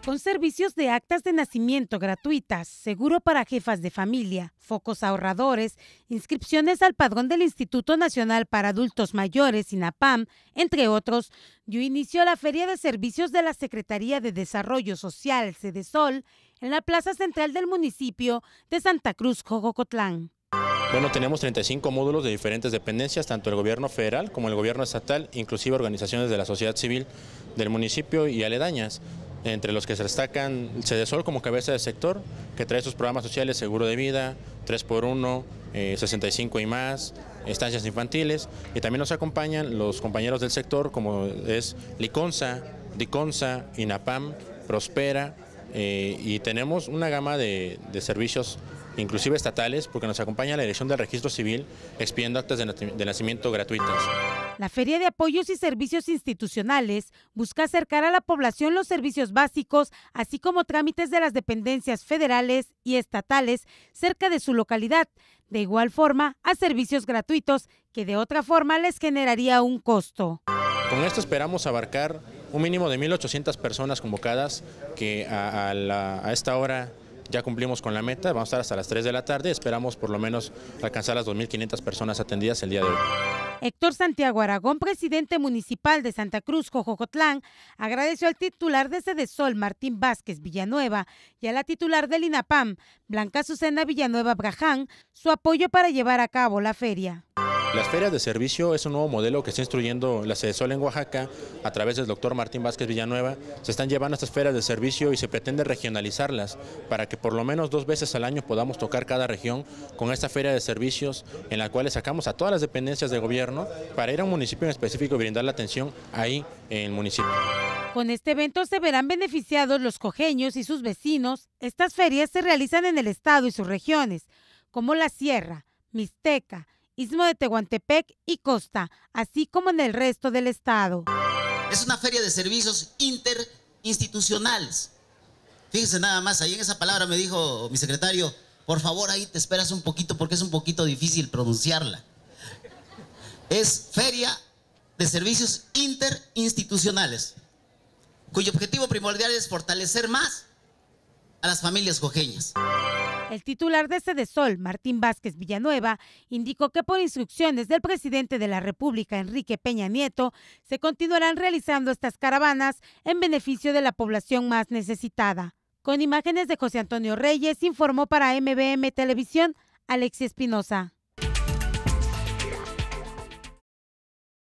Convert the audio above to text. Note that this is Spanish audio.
con servicios de actas de nacimiento gratuitas, seguro para jefas de familia, focos ahorradores, inscripciones al padrón del Instituto Nacional para Adultos Mayores, INAPAM, entre otros, dio inicio la Feria de Servicios de la Secretaría de Desarrollo Social, Sol, en la plaza central del municipio de Santa Cruz, Jogocotlán. Bueno, tenemos 35 módulos de diferentes dependencias, tanto el gobierno federal como el gobierno estatal, inclusive organizaciones de la sociedad civil del municipio y aledañas entre los que se destacan Cedesol como cabeza de sector, que trae sus programas sociales, seguro de vida, 3x1, 65 eh, y más, estancias infantiles, y también nos acompañan los compañeros del sector como es Liconza, Diconza, INAPAM, Prospera, eh, y tenemos una gama de servicios inclusive estatales, porque nos acompaña la dirección del registro civil expidiendo actas de nacimiento gratuitas. La Feria de Apoyos y Servicios Institucionales busca acercar a la población los servicios básicos, así como trámites de las dependencias federales y estatales cerca de su localidad, de igual forma a servicios gratuitos que de otra forma les generaría un costo. Con esto esperamos abarcar un mínimo de 1.800 personas convocadas que a esta hora ya cumplimos con la meta, vamos a estar hasta las 3 de la tarde, esperamos por lo menos alcanzar las 2.500 personas atendidas el día de hoy. Héctor Santiago Aragón, presidente municipal de Santa Cruz, Cojocotlán, agradeció al titular de Sol, Martín Vázquez Villanueva, y a la titular del INAPAM, Blanca Azucena Villanueva Braján, su apoyo para llevar a cabo la feria. Las ferias de servicio es un nuevo modelo que está instruyendo la sol en Oaxaca a través del doctor Martín Vázquez Villanueva. Se están llevando estas ferias de servicio y se pretende regionalizarlas para que por lo menos dos veces al año podamos tocar cada región con esta feria de servicios en la cual sacamos a todas las dependencias de gobierno para ir a un municipio en específico y brindar la atención ahí en el municipio. Con este evento se verán beneficiados los cojeños y sus vecinos. Estas ferias se realizan en el estado y sus regiones, como la Sierra, Mixteca, Istmo de Tehuantepec y Costa, así como en el resto del estado. Es una feria de servicios interinstitucionales. Fíjense nada más, ahí en esa palabra me dijo mi secretario, por favor ahí te esperas un poquito porque es un poquito difícil pronunciarla. Es feria de servicios interinstitucionales, cuyo objetivo primordial es fortalecer más a las familias cojeñas. El titular de este Sol, Martín Vázquez Villanueva, indicó que por instrucciones del presidente de la República, Enrique Peña Nieto, se continuarán realizando estas caravanas en beneficio de la población más necesitada. Con imágenes de José Antonio Reyes, informó para MBM Televisión Alexia Espinosa.